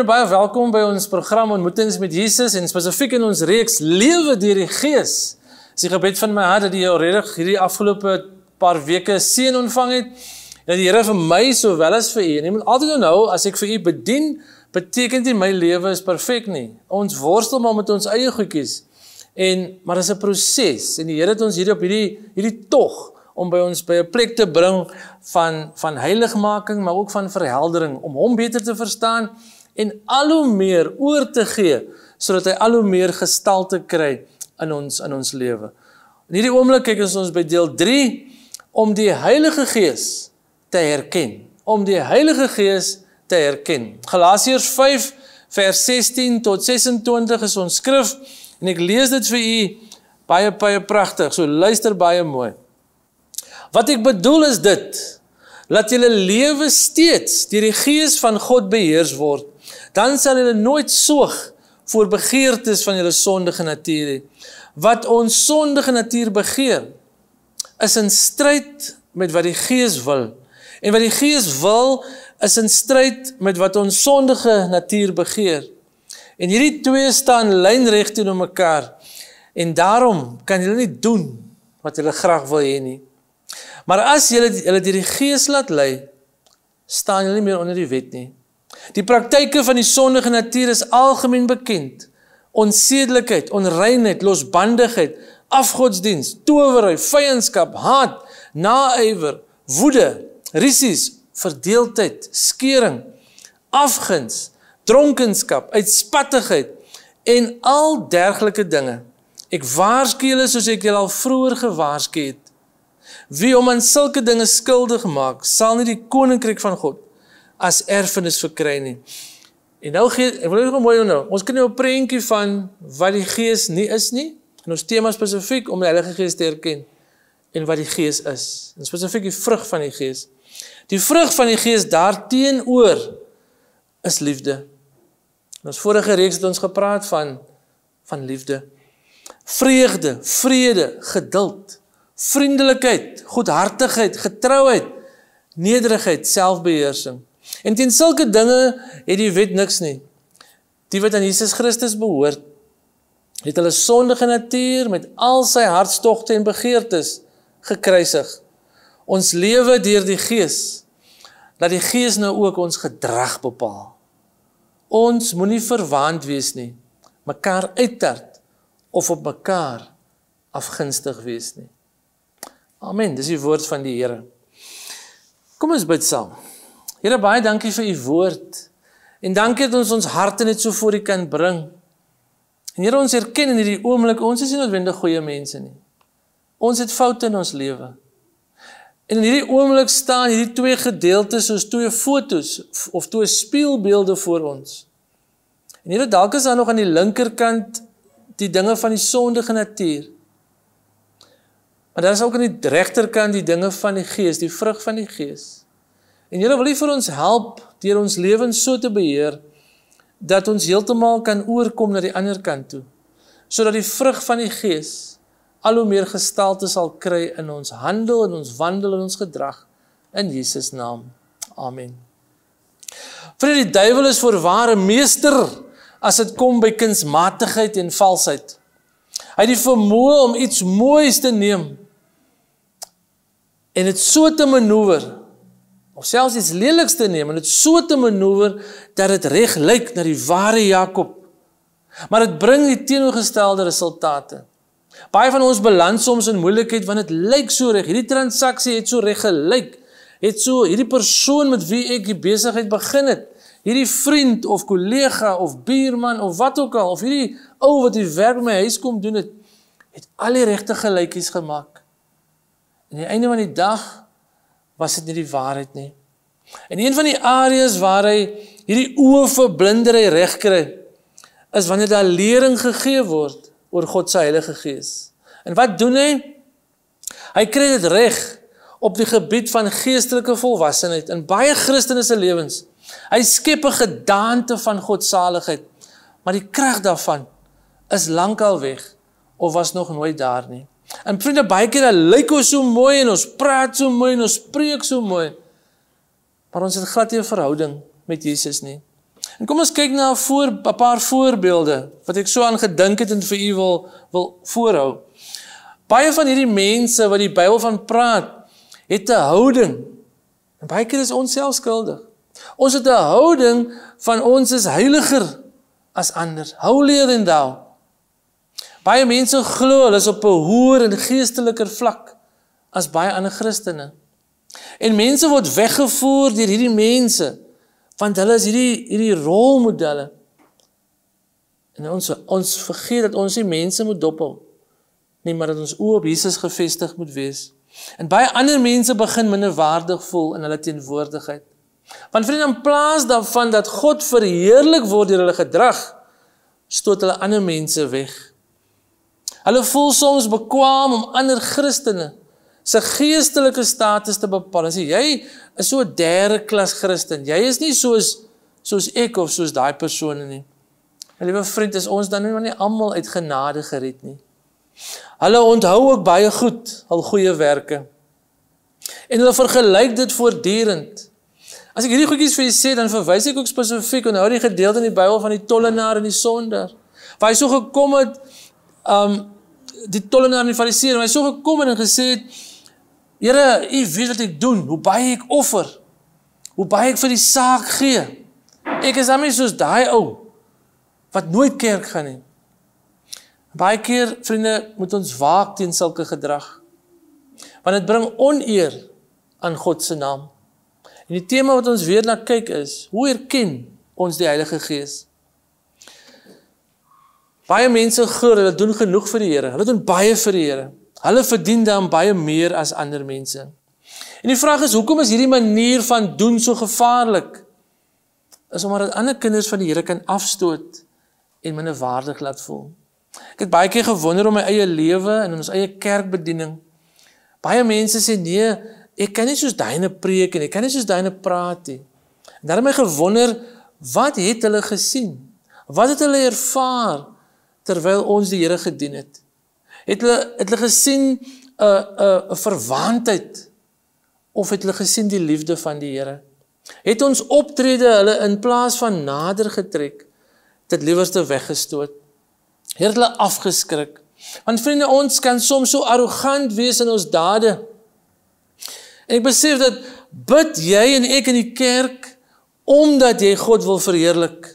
Goeiemôre baie welkom by ons program Ontmoetings met Jesus en spesifiek in ons reeks Lewe deur die Gees. Dis die gebed van my hart dat jy alreeds hierdie afgelope paar weke seën ontvang het. Dat die Here vir my sowel as vir u. En jy moet altyd onthou as ek vir u bedien, beteken dit my lewe is perfek nie. Ons worstel maar met ons eie goedjies. En maar dis 'n proses en die Here het ons hier op hierdie hierdie tog om by ons by 'n plek te bring van van heiligmaking maar ook van verheldering om hom beter te verstaan en al hoe meer oor te gee sodat hy al hoe meer gestalte kry in ons in ons lewe. In hierdie oomblik kyk ons ons by deel 3 om die Heilige Gees te herken, om die Heilige Gees te herken. Galasiërs 5 vers 16 tot 26 is ons skrif en ek lees dit vir u baie baie pragtig. So luister baie mooi. Wat ek bedoel is dit: laat julle lewe steeds deur die Gees van God beheers word dan sal julle nooit soog voor begeertes van julle sondige natuur hê. Wat ons sondige natuur begeer, is in stryd met wat die Gees wil. En wat die Gees wil, is in stryd met wat ons sondige natuur begeer. En hierdie twee staan lynreg teenoor mekaar. En daarom kan julle nie doen wat julle graag wil hê nie. Maar as julle hulle deur die Gees laat lei, staan julle nie meer onder die wet nie. Die praktyke van die sondige natuur is algemeen bekend. Onsedelikheid, onreinheid, losbandigheid, afgodsdiens, towery, vyandskap, haat, naaiwer, woede, rissies, verdeeldheid, skeuring, afguns, dronkenskap, uitspattigheid en al dergelike dinge. Ek waarsku julle soos ek julle al vroeër gewaarsku het. Wie om aan sulke dinge skuldig maak, sal nie die koninkryk van God as erfenis verkry nie. En nou gee ek wil net mooi nou. Ons kan nou 'n prentjie van wat die Gees nie is nie en ons tema spesifiek om die Heilige Gees te erken en wat die Gees is. En spesifiek die vrug van die Gees. Die vrug van die Gees daarteenoor is liefde. In ons vorige reeks het ons gepraat van van liefde. Vreugde, vrede, geduld, vriendelikheid, goedhartigheid, getrouheid, nederigheid, selfbeheersing. En teen sulke dinge het die wet niks nie. Die wat aan Jesus Christus behoort, het hulle sondige natuur met al sy hartstogte en begeertes gekruisig. Ons lewe deur die Gees dat die Gees nou ook ons gedrag bepaal. Ons moenie verwaand wees nie, mekaar uitterd of op mekaar afgunstig wees nie. Amen, dis die woord van die Here. Kom ons bid saam. Here baie dankie vir u woord. En dankie dat ons ons harte net so voor u kan bring. En Here ons erken in hierdie oomblik ons is nie noodwendig goeie mense nie. Ons het foute in ons lewe. En in hierdie oomblik staan hierdie twee gedeeltes soos twee fotos of twee spieelbeelde voor ons. En Here dalk is daar nog aan die linkerkant die dinge van die sondige natuur. Maar daar is ook aan die regterkant die dinge van die gees, die vrug van die gees. En Here wil U vir ons help deur ons lewens so te beheer dat ons heeltemal kan oorkom na die ander kant toe. Sodat die vrug van die Gees al hoe meer gestalte sal kry in ons handel en ons wandel en ons gedrag in Jesus naam. Amen. Vir die duiwel is voorware meester as dit kom by kunsmatigheid en valsheid. Hy het die vermoë om iets moois te neem en dit so te manoeuvreer of selfs iets leliks te neem en dit so te manoeuvreer dat dit reg lyk na die ware Jakob. Maar dit bring die teenoorgestelde resultate. Baie van ons beland soms in moeilikheid want dit lyk so reg. Hierdie transaksie het so reg gelyk. Het so hierdie persoon met wie ek die besigheid begin het, hierdie vriend of kollega of buurman of wat ook al, of hierdie ou wat die werk by my huis kom doen het, het al die regte gelykies gemaak. En aan die einde van die dag was dit nie die waarheid nie. En een van die areas waar hy hierdie oë vir blindery reg kry, is wanneer daar lering gegee word oor God se Heilige Gees. En wat doen hy? Hy kry dit reg op die gebied van geestelike volwassenheid in baie Christene se lewens. Hy skep 'n gedaante van God se saligheid, maar die krag daarvan is lankal weg of was nog nooit daar nie. En vriende, baie keer lyk ons so mooi en ons praat so mooi en ons spreek so mooi, Maar ons het glad nie 'n verhouding met Jesus nie. En kom ons kyk na 'n voor 'n paar voorbeelde wat ek so aan gedink het en vir u wil wil voorhou. Baie van hierdie mense wat die Bybel van praat, het 'n houding. En baie keer is ons self skuldig. Ons het 'n houding van ons is heiliger as ander. Holier than thou. Baie mense glo hulle is op 'n hoër en geesteliker vlak as baie ander Christene. En mense word weggevoer deur hierdie mense want hulle is hierdie hierdie rolmodelle. En ons ons vergeet dat ons nie mense moet dophou nie, maar dat ons oë op Jesus gefestig moet wees. En baie ander mense begin minderwaardig voel in hulle teenwoordigheid. Want vriende, in plaas daarvan dat God verheerlik word deur hulle gedrag, stoot hulle ander mense weg. Hulle voel soms bekwaam om ander Christene se geestelike status te bepaal. As jy is so 'n derde klas Christen, jy is nie soos soos ek of soos daai persone nie. Liewe vriend, is ons dan nie maar nie almal uit genade gered nie. Hulle onthou ook baie goed al goeie werke. En hulle vergelyk dit voortdurend. As ek hierdie goedjies vir julle sê, dan verwys ek ook spesifiek onthou die gedeelte in die Bybel van die tollenaar en die sonder. Waar hy so gekom het, um die tollenaar en die fariseer, hy so gekom en gesê het gesê Here, u weet wat ek doen, hoe baie ek offer. Hoe baie ek vir die saak gee. Ek is amper soos daai ou wat nooit kerk gaan nie. Baie keer, vriende, moet ons waak teen sulke gedrag. Want dit bring oneer aan God se naam. En die tema wat ons weer na kyk is, hoe erken ons die Heilige Gees? Baie mense glo hulle doen genoeg vir die Here. Hulle doen baie vir die Here. Hulle verdien dan baie meer as ander mense. En die vraag is hoekom is hierdie manier van doen so gevaarlik? Is omdat dit ander kinders van die Here kan afstoot en minder waardig laat voel. Ek het baie keer gewonder om my eie lewe en ons eie kerkbediening. Baie mense sê nee, ek kan nie soos daaiene preek en ek kan nie soos daaiene praat nie. En dan het my gewonder wat het hulle gesien? Wat het hulle ervaar terwyl ons die Here gedien het? het hulle het hulle gesien 'n uh, 'n uh, verwaandheid of het hulle gesien die liefde van die Here? Het ons optrede hulle in plaas van nader getrek, dit liewerste weggestoot. Het hulle afgeskrik. Want vriende, ons kan soms so arrogant wees in ons dade. En ek besef dat bid jy en ek in die kerk omdat jy God wil verheerlik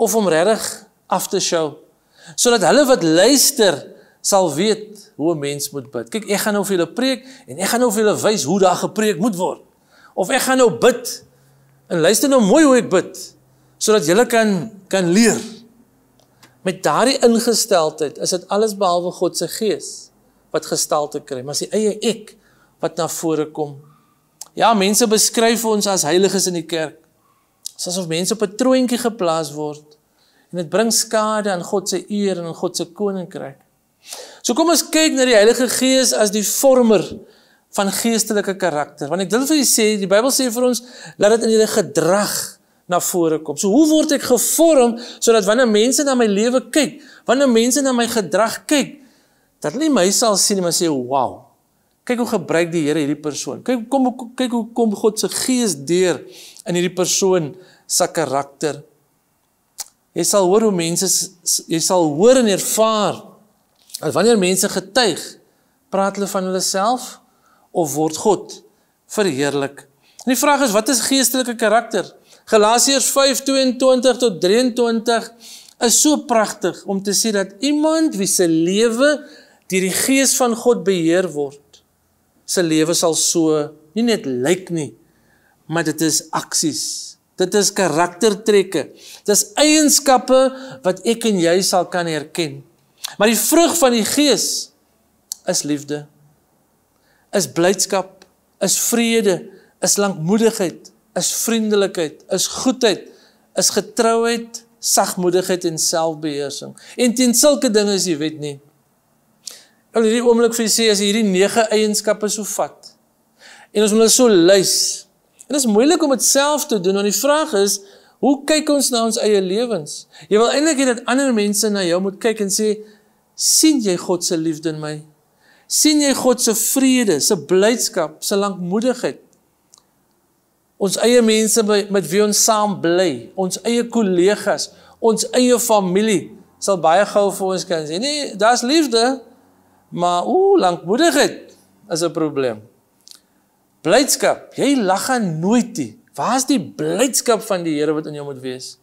of om regtig af te skou sodat hulle wat luister sal weet hoe 'n mens moet bid. Kyk, ek gaan nou vir julle preek en ek gaan nou vir julle wys hoe daar gepreek moet word. Of ek gaan nou bid en luister nou mooi hoe ek bid sodat julle kan kan leer. Met daardie ingesteldheid is dit alles behalwe God se gees wat gestalte kry, maar sy eie ek wat na vore kom. Ja, mense beskryf ons as heiliges in die kerk. Dit is asof mense op 'n troontjie geplaas word en dit bring skade aan God se eer en aan God se koninkryk. So kom ons kyk na die Heilige Gees as die vormer van geestelike karakter. Want ek wil vir julle sê, die Bybel sê vir ons laat dit in julle gedrag na vore kom. So hoe word ek gevorm sodat wanneer mense na my lewe kyk, wanneer mense na my gedrag kyk, dat hulle my sal sien en my sê, "Wow. Kyk hoe gebruik die Here hierdie persoon. Kyk kom kyk hoe kom God se gees deur in hierdie persoon se karakter." Jy sal hoor hoe mense jy sal hoor en ervaar As wanneer mense getuig, praat hulle van hulle self of word God verheerlik? En die vraag is wat is geestelike karakter? Galasiërs 5:22 tot 23 is so pragtig om te sien dat iemand wie se lewe deur die gees van God beheer word, se lewe sal so nie net lyk nie, maar dit is aksies. Dit is karaktertrekke. Dit is eienskappe wat ek en jy sal kan herken. Maar die vrug van die gees is liefde, is blydskap, is vrede, is lankmoedigheid, is vriendelikheid, is goedheid, is getrouheid, sagmoedigheid en selfbeheersing. En teen sulke dinge is die wet nie. Al hierdie oomblik vir sê as hierdie nege eienskappe so vat. En ons moet hulle so lys. En dit is moeilik om dit self te doen want die vraag is Hoe kyk ons na ons eie lewens? Jy wil eintlik hê dat ander mense na jou moet kyk en sê, sien jy God se liefde in my? Sien jy God se vrede, se blydskap, se lankmoedigheid? Ons eie mense met wie ons saam bly, ons eie kollegas, ons eie familie sal baie gou vir ons kan sê, nee, daar's liefde, maar o, lankmoedigheid is 'n probleem. Blydskap, jy lag aan nooit nie. Waar's die blydskap van die Here wat in jou moet wees?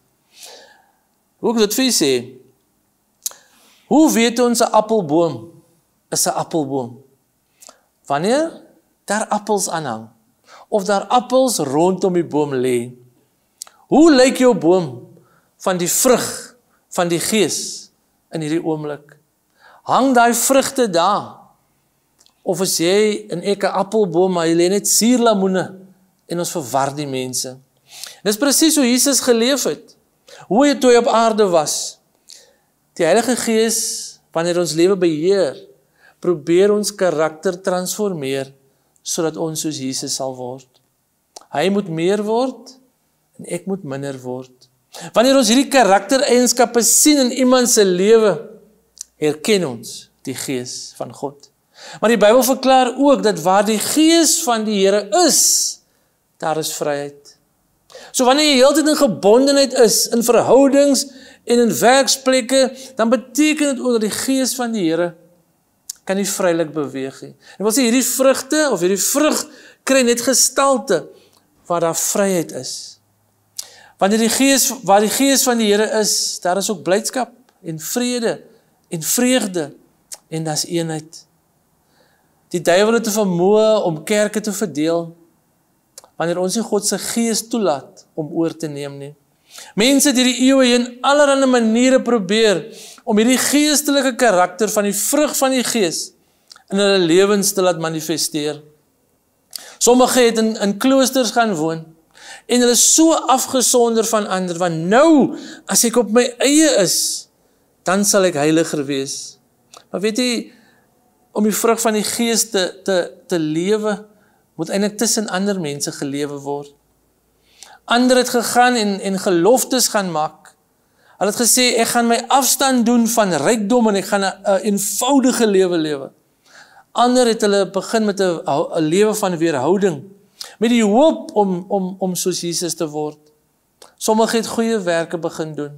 Hoe ek dit vir sê, Hoe weet ons 'n appelboom is 'n appelboom? Wanneer daar appels aanhang of daar appels rondom die boom lê. Hoe lyk jou boom van die vrug van die gees in hierdie oomblik? Hang daai vrugte daar? Of as jy in ek 'n appelboom maar jy lê net suurlemoene en ons verwar die mense. Dis presies hoe Jesus geleef het. Hoe hy toe op aarde was. Die Heilige Gees wanneer ons lewe beheer, probeer ons karakter transformeer sodat ons soos Jesus sal word. Hy moet meer word en ek moet minder word. Wanneer ons hierdie karaktereienskappe sien in iemand se lewe, erken ons die Gees van God. Maar die Bybel verklaar ook dat waar die Gees van die Here is, daar is vryheid. So wanneer jy heeltyd in gebondenheid is in verhoudings en in werksplekke, dan beteken dit oor die gees van die Here kan nie vrylik beweeg nie. En wat sê hierdie vrugte of hierdie vrug kry net gestalte waar daar vryheid is. Wanneer die gees waar die gees van die Here is, daar is ook blydskap en vrede en vreugde en daar's eenheid. Die duiwel het te vermoë om kerke te verdeel wanneer ons nie God se gees toelaat om oor te neem nie. Mense het hierdie eeue heen allerlei maniere probeer om hierdie geestelike karakter van die vrug van die gees in hulle lewens te laat manifesteer. Sommige het in, in kloosters gaan woon en hulle so afgesonder van ander want nou as ek op my eie is, dan sal ek heiliger wees. Maar weet jy om die vrug van die gees te te, te lewe moet eintlik tussen ander mense gelewe word. Ander het gegaan en en geloftes gaan maak. Hulle het gesê ek gaan my afstand doen van rykdom en ek gaan 'n eenvoudige lewe lewe. Ander het hulle begin met 'n 'n lewe van weerhouding met die hoop om om om soos Jesus te word. Sommige het goeie werke begin doen.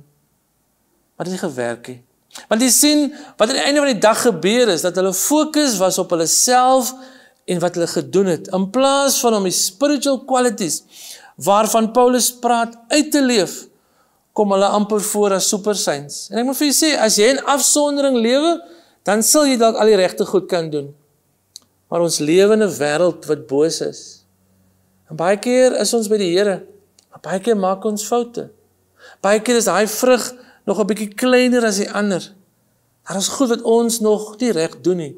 Maar dit het gewerk nie. Want jy sien wat aan die einde van die dag gebeur is dat hulle fokus was op hulle self en wat hulle gedoen het in plaas van om die spiritual qualities waarvan Paulus praat uit te leef, kom hulle amper voor as supersyns. En ek moet vir julle sê, as jy in afsondering lewe, dan sal jy dalk al die regte goed kan doen. Maar ons lewe in 'n wêreld wat boos is. En baie keer is ons by die Here, maar baie keer maak ons foute. Baie keer is daai vrug nog 'n bietjie kleiner as die ander. Daar is goed wat ons nog nie reg doen nie.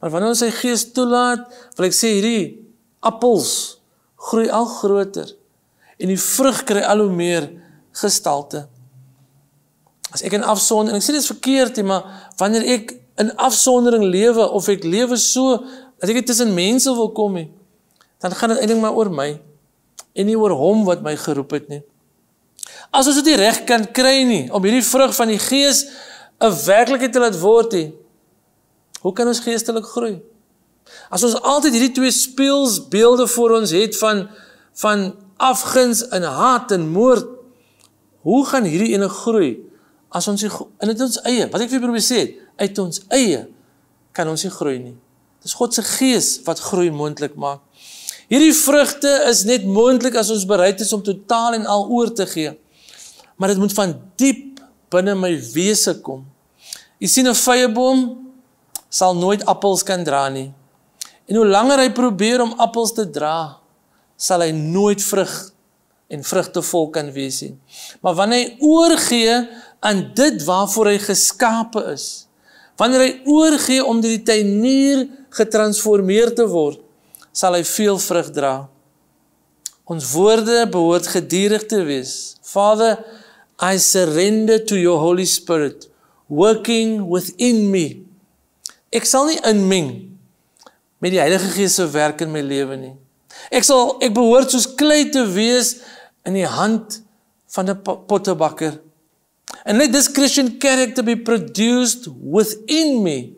Maar wanneer ons sy gees toelaat, wil ek sê hierdie appels groei al groter en die vrug kry al hoe meer gestalte. As ek in afsondering, ek sê dit is verkeerd, maar wanneer ek in afsondering lewe of ek lewe so dat ek tussen mense wil kom hê, dan gaan dit eintlik maar oor my en nie oor hom wat my geroep het nie. As ons dit reg kan kry nie om hierdie vrug van die Gees 'n werklikheid te laat word nie, hoe kan ons geestelik groei? As ons altyd hierdie twee speelsbeelde voor ons het van van afguns en haat en moord, hoe gaan hierdie ene groei as ons in dit ons eie, wat ek vir probeer sê, uit ons eie kan ons nie groei nie. Dis God se gees wat groei moontlik maak. Hierdie vrugte is net moontlik as ons bereid is om totaal en al oor te gee. Maar dit moet van diep binne my wese kom. Jy sien 'n vyeboom sal nooit appels kan dra nie. En hoe langer hy probeer om appels te dra, sal hy nooit vrug en vrugtevol kan wees nie. Maar wanneer hy oorgee aan dit waarvoor hy geskape is, wanneer hy oorgee om deur die tuinier getransformeer te word, sal hy veel vrug dra. Ons woorde behoort geduldig te wees. Vader, I surrender to your Holy Spirit working within me. Ek sal nie inmeng nie met die Heilige Gees se werk in my lewe nie. Ek sal ek behoort soos klei te wees in die hand van 'n pottebakker. And let this Christian character be produced within me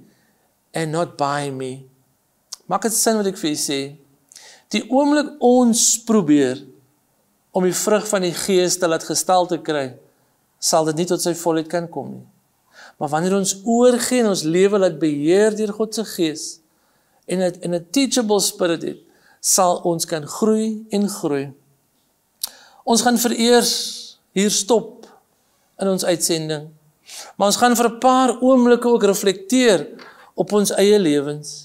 and not by me. Maak dit sin wat ek vir u sê. Die oomblik ons probeer om die vrug van die Gees te laat gestel te kry, sal dit nie tot sy volheid kan kom nie. Maar wanneer ons oorgee en ons lewe laat beheer deur God se Gees, en dit in 'n teachable spirit het, sal ons kan groei en groei. Ons gaan vereers hier stop in ons uitsending. Maar ons gaan vir 'n paar oomblikke ook reflekteer op ons eie lewens.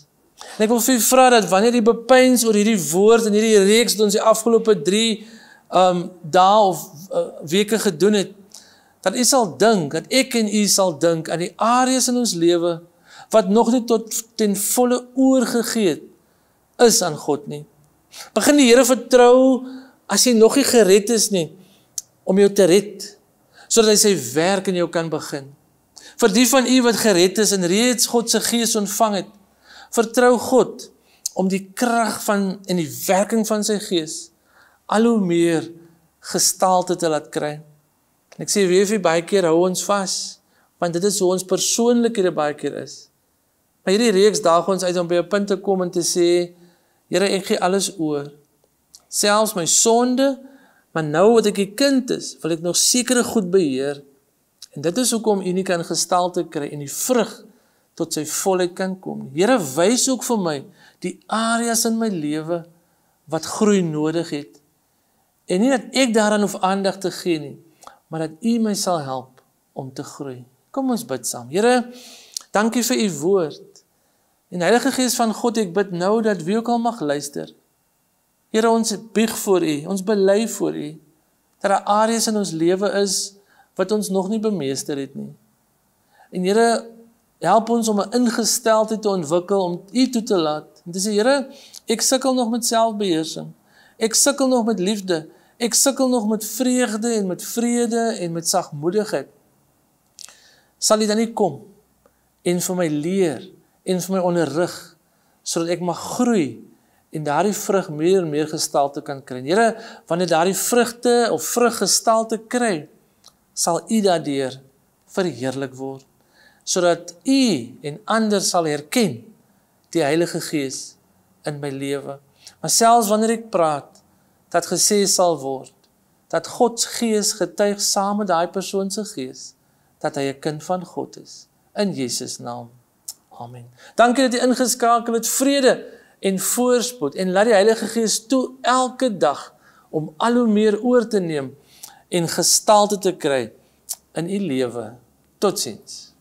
Ek wil vir u vra dat wanneer die bepeins oor hierdie woord en hierdie reeks wat ons die afgelope 3 um ehm, dae of uh, weke gedoen het, dat u sal dink, dat ek en u sal dink aan die areas in ons lewe wat nog nie tot ten volle oorgegee het is aan God nie. Begin die Here vertrou as jy nog nie gered is nie om jou te red sodat hy sy werk in jou kan begin. Vir die van u wat gered is en reeds God se gees ontvang het, vertrou God om die krag van en die werking van sy gees al hoe meer gestalte te laat kry. En ek sê weer vir baie keer hou ons vas want dit is hoe ons persoonlikhede baie keer is. Maar hierdie reeks daag ons uit om by 'n punt te kom en te sê, Here, ek gee alles oor. Selfs my sonde, maar nou wat ek 'n kind is, wil ek nog sekere goed beheer. En dit is hoekom U nie kan gestalte kry en die vrug tot sy volle kind kom nie. Here, wys ook vir my die areas in my lewe wat groei nodig het. En nie dat ek daaraan hoef aandag te gee nie, maar dat U my sal help om te groei. Kom ons bid saam. Here, dankie vir U woord. En Heilige Gees van God, ek bid nou dat wie ook al mag luister. Here, ons bieg voor U, ons bely voor U dat daar areas in ons lewe is wat ons nog nie bemeester het nie. En Here, help ons om 'n ingesteldheid te ontwikkel om U toe te laat. Dit sê Here, ek sukkel nog met selfbeheersing. Ek sukkel nog met liefde. Ek sukkel nog met vreugde en met vrede en met sagmoedigheid. Sal U dan nie kom en vir my leer en vir my onderrig sodat ek mag groei en daardie vrug meer en meer gestalte kan kry. Here, wanneer daardie vrugte of vrug gestalte kry, sal U daardeur verheerlik word sodat U en ander sal herken die Heilige Gees in my lewe. Maar selfs wanneer ek praat, dat gesê sal word dat God se Gees getuig saam met daai persoon se gees dat hy 'n kind van God is in Jesus naam. Amen. Dankie dat jy ingeskakel het vrede en voorspoed en laat die Heilige Gees toe elke dag om al hoe meer oor te neem en gestalte te kry in u lewe. Totsiens.